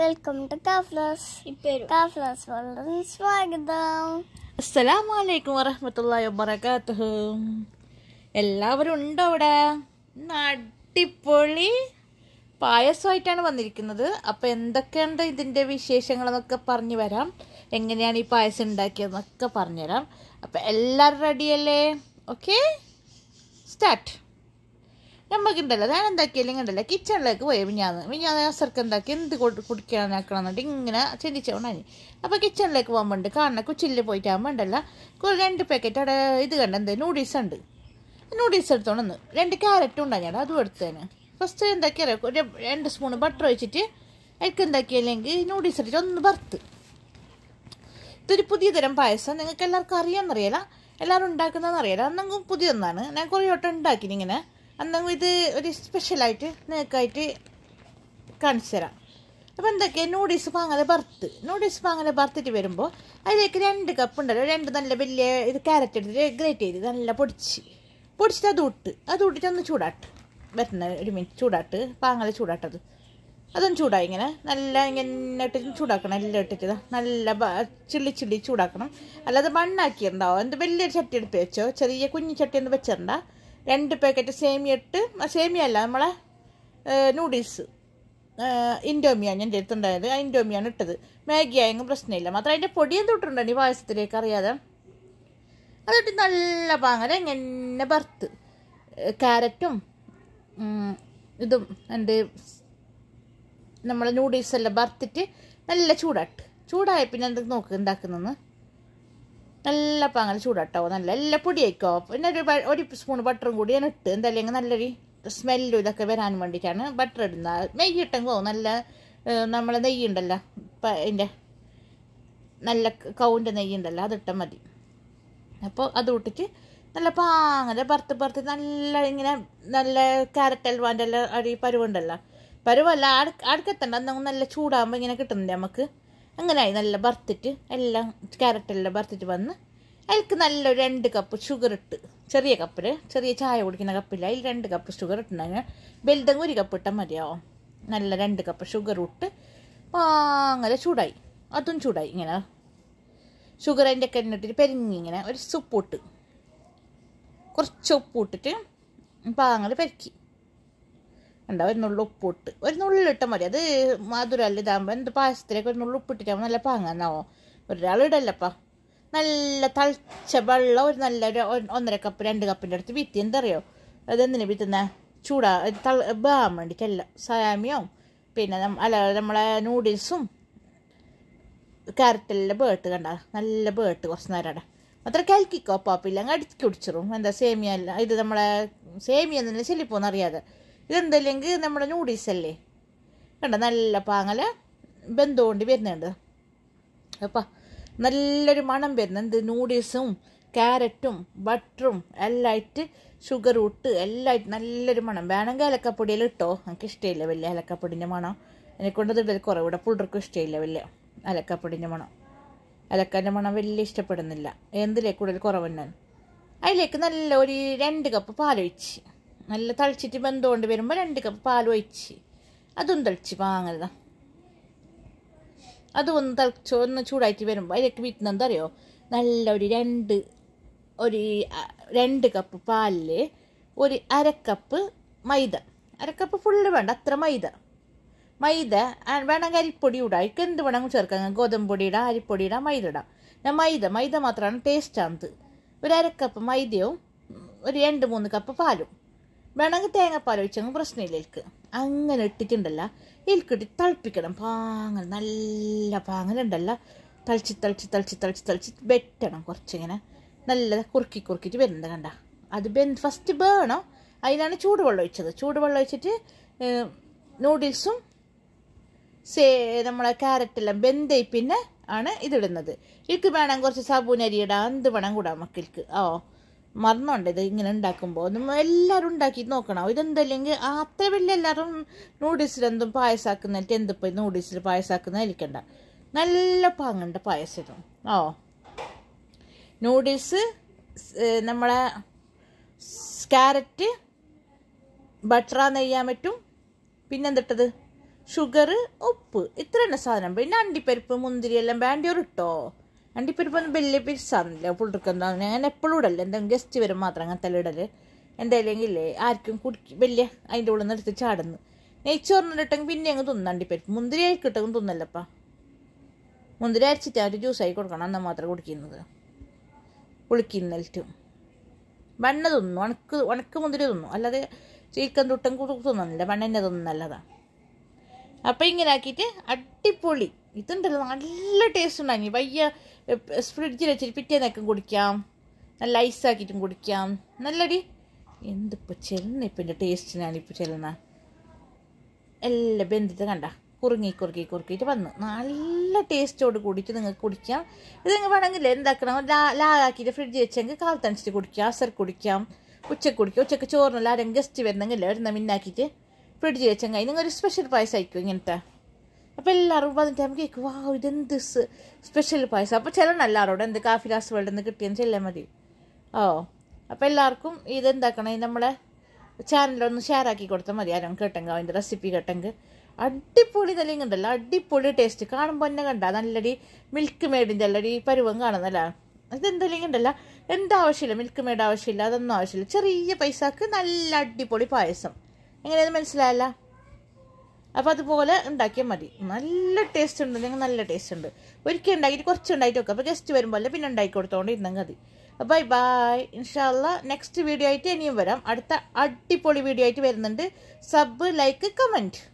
welcome to കാഫ്ലാസ് വളരെ സ്വാഗതം അസ്സലാമു അലൈക്കും വറഹമത്തല്ലാ വബറകാത്തുഹു എല്ലാവരും ഉണ്ടോ അവിടെ അടിപൊളി പായസമായിട്ടാണ് വന്നിരിക്കുന്നത് അപ്പോൾ എന്തൊക്കെയുണ്ട് ഇതിൻ്റെ വിശേഷങ്ങളെന്നൊക്കെ പറഞ്ഞു വരാം എങ്ങനെയാണ് ഈ പായസം ഉണ്ടാക്കിയതെന്നൊക്കെ പറഞ്ഞുതരാം അപ്പോൾ എല്ലാവരും റെഡിയല്ലേ ഓക്കെ സ്റ്റാർട്ട് നമ്മൾക്കുണ്ടല്ലോ ഞാൻ എന്താക്കിയാലും കണ്ടല്ലോ കിച്ചണിലേക്ക് പോയി മിഞ്ഞാന്ന് മിഞ്ഞാന്ന് അവസർക്ക് എന്താക്കി എന്ത് ആക്കണം എന്നിട്ട് ഇങ്ങനെ ചിന്തിച്ചോണ്ടായി അപ്പോൾ കിച്ചണിലേക്ക് പോകുമ്പോണ്ട് കാണുന്ന കുച്ചില്ല് പോയിട്ടാകുമ്പോൾ ഉണ്ടല്ലോ രണ്ട് പാക്കറ്റ് അവിടെ ഇത് കണ്ട എന്ത് നൂഡിൽസ് ഉണ്ട് നൂഡിൽസ് എടുത്തോണ്ടെന്ന് രണ്ട് ക്യാരറ്റും ഉണ്ടായിരുന്നു അതും എടുത്തേന് ഫസ്റ്റ് എന്താക്കി രണ്ട് സ്പൂൺ ബട്ടർ വെച്ചിട്ട് എനിക്ക് എന്താക്കിയില്ലെങ്കിൽ നൂഡിൽസ് എടുത്തിട്ട് ഒന്ന് വറുത്ത് ഇതൊരു പുതിയ തരം പായസം നിങ്ങൾക്ക് എല്ലാവർക്കും അറിയാമെന്നറിയില്ല എല്ലാവരും ഉണ്ടാക്കുന്നതെന്ന് നിങ്ങൾക്ക് അന്നെങ്കിൽ പുതിയതെന്നാണ് ഞാൻ കുറേ വട്ടം ഉണ്ടാക്കിനിങ്ങനെ എന്നാൽ ഇത് ഒരു സ്പെഷ്യലായിട്ട് നിങ്ങൾക്കായിട്ട് കാണിച്ചു തരാം അപ്പോൾ എന്തൊക്കെയാണ് നൂഡിൽസ് പാങ്ങല വറുത്ത് നൂഡിൽസ് പാങ്ങല വറുത്തിട്ട് വരുമ്പോൾ അതിലേക്ക് രണ്ട് കപ്പ് ഉണ്ടല്ലോ രണ്ട് നല്ല വലിയ ഇത് ക്യാരറ്റ് എടുത്തിട്ട് ഗ്രേറ്റ് ചെയ്ത് നല്ല പൊടിച്ച് പൊടിച്ചിട്ട് അത് ഇട്ട് അത് ഇട്ടിട്ട് ഒന്ന് ചൂടാട്ട് വരുന്ന ഒരു മിനിറ്റ് ചൂടാട്ട് പാങ്ങല ചൂടാട്ടത് അതൊന്ന് ചൂടായി ഇങ്ങനെ നല്ല ഇങ്ങനെ ഇട്ടിട്ട് ചൂടാക്കണം എല്ലാം ഇട്ടിട്ട് നല്ല ചില്ലി ചില്ലി ചൂടാക്കണം അല്ലാതെ മണ്ണാക്കിയിട്ടുണ്ടാവും എന്ത് വലിയൊരു ചട്ടി എടുത്ത് വെച്ചോ ചെറിയ കുഞ്ഞു ചട്ടി ഒന്ന് വെച്ചിട്ടുണ്ടോ രണ്ട് പാക്കറ്റ് സേമിയ ഇട്ട് സേമിയ അല്ല നമ്മളെ നൂഡിൽസ് ഇൻഡോമിയാണ് എൻ്റെ അടുത്തുണ്ടായത് ആ ഇൻഡോമിയാണ് ഇട്ടത് മാഗി ആയെങ്കിലും പ്രശ്നമില്ല മാത്രം അതിൻ്റെ പൊടിയും തൊട്ടുണ്ടോ പായസത്തിലേക്ക് അറിയാതെ അതിട്ട് നല്ല പാങ്ങനെ ഇങ്ങനെ വറുത്ത് ക്യാരറ്റും ഇതും എൻ്റെ നമ്മളെ നൂഡിൽസ് എല്ലാം ബർത്തിട്ട് നല്ല ചൂടാട്ട് ചൂടായ പിന്നെ എന്തൊക്കെ നോക്ക് ഉണ്ടാക്കുന്നതെന്ന് നല്ല പാങ്ങൽ ചൂടാട്ടോ നല്ല നല്ല പൊടിയായിക്കോ പിന്നെ ഒരു ഒരു സ്പൂൺ ബട്ടറും കൂടി ഞാൻ ഇട്ട് എന്തായാലും നല്ലൊരു സ്മെല്ലും ഇതൊക്കെ വരാൻ വേണ്ടിയിട്ടാണ് ബട്ടർ ഇടുന്ന നെയ്യ് ഇട്ടെങ്കിൽ നല്ല നമ്മളെ നെയ്യുണ്ടല്ലോ അതിൻ്റെ നല്ല കൗൻ്റെ നെയ്യുണ്ടല്ലോ അതിട്ടാൽ മതി അപ്പോൾ അത് വിട്ടിട്ട് നല്ല പാങ്ങനെ പറത്ത് പറത്ത് നല്ല ഇങ്ങനെ നല്ല ക്യാരറ്റ് അൽവാൻ്റെ എല്ലാം അടി പരുവുണ്ടല്ലോ പരുവല്ല അടുക്കെത്തണ്ട നല്ല ചൂടാകുമ്പോൾ ഇങ്ങനെ കിട്ടുന്നുണ്ട് നമുക്ക് അങ്ങനെ ആയി നല്ല വറുത്തിട്ട് എല്ലാം ക്യാരറ്റെല്ലാം വറുത്തിട്ട് വന്ന് അതിൽക്ക് നല്ലൊരു രണ്ട് കപ്പ് ഷുഗർ ഇട്ട് ചെറിയ കപ്പിൽ ചെറിയ ചായ കുടിക്കുന്ന കപ്പില്ല അതിൽ രണ്ട് കപ്പ് ഷുഗർ ഇട്ടുണ്ടെങ്കിൽ വലുതെങ്കിൽ ഒരു കപ്പ് ഇട്ടാൽ മതിയാവും നല്ല രണ്ട് കപ്പ് ഷുഗർ ഇട്ട് അങ്ങനെ ചൂടായി അതും ചൂടായി ഇങ്ങനെ ഷുഗർ അതിൻ്റെ ഒക്കെ ഇട്ടിട്ട് പെരിഞ്ഞ് ഇങ്ങനെ ഒരു സുപ്പ് ഇട്ട് കുറച്ച് ഉപ്പ് ഇട്ടിട്ട് പാങ്ങൾ പെരക്കി എന്താ ഒരു നുള്ളു ഉപ്പിട്ട് ഒരു നുള്ളിട്ടാൽ മതി അത് മധുരല്ല ഇതാകുമ്പോൾ എന്ത് പായസത്തിലേക്ക് ഒരു നുള്ളു ഉപ്പിട്ടിട്ട് നല്ല പാങ്ങാന്നാവോ ഒരാൾ ഇടല്ലപ്പാ നല്ല തളിച്ച വെള്ളം ഒരു നല്ല ഒരു ഒന്നര കപ്പ് രണ്ട് കപ്പിൻ്റെ അടുത്ത് വിത്തി എന്തറിയോ അതെന്തിനു വിത്തുന്ന ചൂടാ തള ബാൻ വേണ്ടിയിട്ടല്ല സയാമിയോ പിന്നെ അല്ല നമ്മളെ നൂഡിൽസും ക്യാരറ്റെല്ലാം ബേട്ട് കണ്ട നല്ല ബേട്ട് കുറച്ച് നേരം അത്ര കലക്കിക്കോ പാപ്പില്ല അങ്ങ് അടിച്ച് കുടിച്ചിറും എന്താ സേമിയ ഇത് നമ്മളെ സേമിയ എന്നല്ല ചെല്ലിപ്പോന്നറിയാതെ ഇതെന്തല്ലെങ്കിൽ നമ്മുടെ നൂഡിൽസ് അല്ലേ കണ്ട നല്ല പാങ്ങല ബന്ധുകൊണ്ട് വരുന്നുണ്ട് അപ്പം നല്ലൊരു മണം വരുന്നുണ്ട് നൂഡിൽസും ക്യാരറ്റും ബട്ടറും എല്ലായിട്ട് ഷുഗർ ഇട്ട് എല്ലായിട്ട് നല്ലൊരു മണം വേണമെങ്കിൽ അലക്കപ്പൊടിയിൽ ഇട്ടോ എനിക്ക് ഇഷ്ടമില്ല വലിയ അലക്കപ്പൊടിൻ്റെ മണം എന്നെക്കൊണ്ടത് ഇടൽ കുറവ് ഇവിടെ പുള്ളർക്കും ഇഷ്ടമില്ല വലിയ അലക്കപ്പൊടിൻ്റെ മണം അലക്കാൻ്റെ മണം വലിയ ഇഷ്ടപ്പെടുന്നില്ല എന്തിലേക്ക് കൂടുതൽ കുറവ് തന്നെയാണ് അതിലേക്ക് നല്ല ഒരു രണ്ട് കപ്പ് പാലൊഴിച്ച് നല്ല തളിച്ചിട്ട് ബന്ധമുണ്ട് വരുമ്പോൾ രണ്ട് കപ്പ് പാൽ ഒഴിച്ച് അതും തളിച്ച് വാങ്ങരുതാ അത് ഒന്ന് തളിച്ച് ഒന്ന് ചൂടായിട്ട് വരുമ്പോൾ അതിലേക്ക് വീട്ടിനെന്താ അറിയോ നല്ല ഒരു രണ്ട് ഒരു രണ്ട് കപ്പ് പാലിൽ ഒരു അരക്കപ്പ് മൈദ അരക്കപ്പ് ഫുള്ള് വേണ്ട അത്ര മൈദ മൈദ വേണമെങ്കിൽ അരിപ്പൊടി ഇടാം എനിക്ക് എന്ത് വേണമെങ്കിൽ ചേർക്കാം ഗോതമ്പൊടി ഇടാം അരിപ്പൊടി ഇടാം മൈദ ഇടാം ഞാൻ മൈദ മൈദ മാത്രമാണ് ടേസ്റ്റാണത് ഒരു അരക്കപ്പ് മൈദയും ഒരു രണ്ട് മൂന്ന് കപ്പ് പാലും വേണമെങ്കിൽ തേങ്ങാപ്പാൽ ഒഴിച്ചങ്ങ് പ്രശ്നമില്ല എനിക്ക് അങ്ങനെ ഇട്ടിട്ടുണ്ടല്ല എനിക്കിട്ട് തളിപ്പിക്കണം പാങ്ങൽ നല്ല പാങ്ങലുണ്ടല്ല തളിച്ച് തളിച്ച് തളിച്ച് തളിച്ച് തളിച്ച് വെട്ടണം കുറച്ചിങ്ങനെ നല്ല കുറുക്കി കുറുക്കിട്ട് വരുന്നത് കണ്ട അത് ബെന്ത് ഫസ്റ്റ് വേണം അതിനാണ് ചൂടുവെള്ളം ഒഴിച്ചത് ചൂടുവെള്ളം ഒഴിച്ചിട്ട് നൂഡിൽസും സേ നമ്മളെ ക്യാരറ്റെല്ലാം ബെന്തായി പിന്നെ ആണ് ഇതിടുന്നത് ഇൽക്ക് വേണം കുറച്ച് സാബൂനരി ഇടാം എന്ത് വേണം കൂടാം മക്കൾക്ക് ഓ മറന്നുണ്ട് ഇത് ഇങ്ങനെ ഉണ്ടാക്കുമ്പോൾ എല്ലാവരും ഉണ്ടാക്കി നോക്കണം ഇതെന്തല്ലെങ്കിൽ അത്ര വലിയ എല്ലാവരും എന്തും പായസാക്കുന്നിട്ട് എന്ത് പോയി നൂഡിൽസിൽ പായസാക്കുന്ന നല്ല പാങ്ങുണ്ട് പായസം ഓ നൂഡിൽസ് നമ്മളെ ക്യാരറ്റ് ബട്ടറ നെയ്യാൻ പറ്റും പിന്നെന്തിട്ടത് ഷുഗർ ഉപ്പ് ഇത്ര തന്നെ സാധനം പിന്നെ അണ്ടിപ്പരിപ്പ് മുന്തിരി എല്ലാം ഒരു ഇട്ടോ ആൻഡ് ഇപ്പോൾ ഇപ്പം വലിയ പിരിച്ചാണല്ലോ പുള്ളിക്കെന്താണ് ഞാൻ എപ്പോഴും ഇടല്ലേ എന്തെങ്കിലും ഗസ്റ്റ് വരും മാത്രം തല ഇടൽ എന്തായാലും ഇല്ലേ ആർക്കും കുടിക്കും വലിയ അതിൻ്റെ ഉള്ളിൽ നിന്ന് എടുത്ത് ചാടുന്നു നെയ്ച്ചോറിനിട്ടെങ്കിൽ പിന്നെ അങ്ങ് തിന്നാണ്ടി പേർക്ക് മുന്തിരി ആയിക്കിട്ടെങ്കിൽ തിന്നല്ലപ്പാ മുന്തിരി അരച്ചിട്ട് അവർ ജ്യൂസായി കൊടുക്കണം എന്നാൽ മാത്രം കുടിക്കുന്നത് കുളിക്കുന്നിട്ടും വെണ്ണ തിന്നു ഉണക്ക് ഉണക്ക് മുന്തിരി തിന്നു അല്ലാതെ ചീക്കൻ തുട്ടൻ തിന്നുന്നില്ല വെണ്ണ തിന്നുന്നല്ലതാണ് അപ്പോൾ ഇങ്ങനെ ആക്കിയിട്ട് അടിപൊളി ഇതുണ്ടല്ലോ നല്ല ടേസ്റ്റ് ഉണ്ടായി വയ്യ ഫ്രിഡ്ജിൽ വെച്ചിട്ട് പിറ്റേന്നൊക്കെ കുടിക്കാം നല്ല ഐസാക്കിയിട്ടും കുടിക്കാം നല്ലടി എന്തിപ്പോൾ ചെല്ലുന്ന ഇപ്പം എൻ്റെ ടേസ്റ്റിനാണിപ്പോൾ ചെല്ലുന്ന എല്ലാം ബന്ധിത കണ്ട കുറുങ്ങി കുറുക്കി കുറുക്കിയിട്ട് വന്നു നല്ല ടേസ്റ്റോട് കൂടിയിട്ട് നിങ്ങൾക്ക് കുടിക്കാം ഇത് നിങ്ങൾ വേണമെങ്കിൽ എന്താക്കണം ലാ ലാഗാക്കിയിട്ട് ഫ്രിഡ്ജിൽ വെച്ചെങ്കിൽ കാൽ തണിച്ചിട്ട് കുടിക്കാം അസർ കുടിക്കാം ഉച്ചക്ക് കുടിക്കാം ഉച്ചക്ക് ചോറിനുള്ള ആരെങ്കിലും ഗസ്റ്റ് വരുന്നെങ്കിൽ വരുന്ന മിന്നാക്കിയിട്ട് ഫ്രിഡ്ജിൽ വെച്ചെങ്കിൽ നിങ്ങൾ ഒരു സ്പെഷ്യൽ പായസം ആയിരിക്കും ഇങ്ങനത്തെ അപ്പോൾ എല്ലാവരും വന്നിട്ട് നമുക്ക് കേൾക്കും വാ ഇതെന്ത് സ്പെഷ്യൽ പായസം അപ്പോൾ ചില എല്ലാവരോടും എന്ത് കാഫി ലാസ് വേൾഡ് എന്ന് കിട്ടിയെന്ന് ചെല്ലാൽ മതി ഓ അപ്പോൾ എല്ലാവർക്കും ഇതെന്താക്കണേ നമ്മളെ ചാനലൊന്ന് ഷെയർ ആക്കി കൊടുത്താൽ മതി ആരും കേട്ടെങ്കിൽ അതിൻ്റെ റെസിപ്പി കേട്ടെങ്കിൽ അടിപൊളി നല്ല കണ്ടല്ലോ അടിപൊളി ടേസ്റ്റ് കാണുമ്പോൾ തന്നെ കണ്ട നല്ലടി മിൽക്ക് മേഡിൻ്റെ അല്ലടി പരുവം കാണുന്നല്ല ഇതെന്തെങ്കിലും ഉണ്ടല്ല എന്താവശ്യമില്ല മിൽക്ക് മേഡ് ആവശ്യമില്ല അതൊന്നും ആവശ്യമില്ല ചെറിയ പൈസക്ക് നല്ല അടിപൊളി പായസം എങ്ങനെയാണ് മനസ്സിലായല്ലോ അപ്പോൾ അതുപോലെ ഉണ്ടാക്കിയാൽ മതി നല്ല ടേസ്റ്റ് ഉണ്ട് നിങ്ങൾക്ക് നല്ല ടേസ്റ്റ് ഉണ്ട് ഒരിക്കൽ ഉണ്ടാക്കിയിട്ട് കുറച്ച് ഉണ്ടായിട്ട് വെക്കുക അപ്പോൾ ഗസ്റ്റ് വരുമ്പോൾ പിന്നെ ഉണ്ടാക്കി കൊടുത്തോണ്ട് ഇരുന്നെങ്കിൽ മതി ബൈ ബായ് ഇൻഷാല്ല നെക്സ്റ്റ് വീഡിയോ ആയിട്ട് ഇനിയും വരാം അടുത്ത അടിപൊളി വീഡിയോ ആയിട്ട് വരുന്നുണ്ട് സബ് ലൈക്ക് കമൻറ്റ്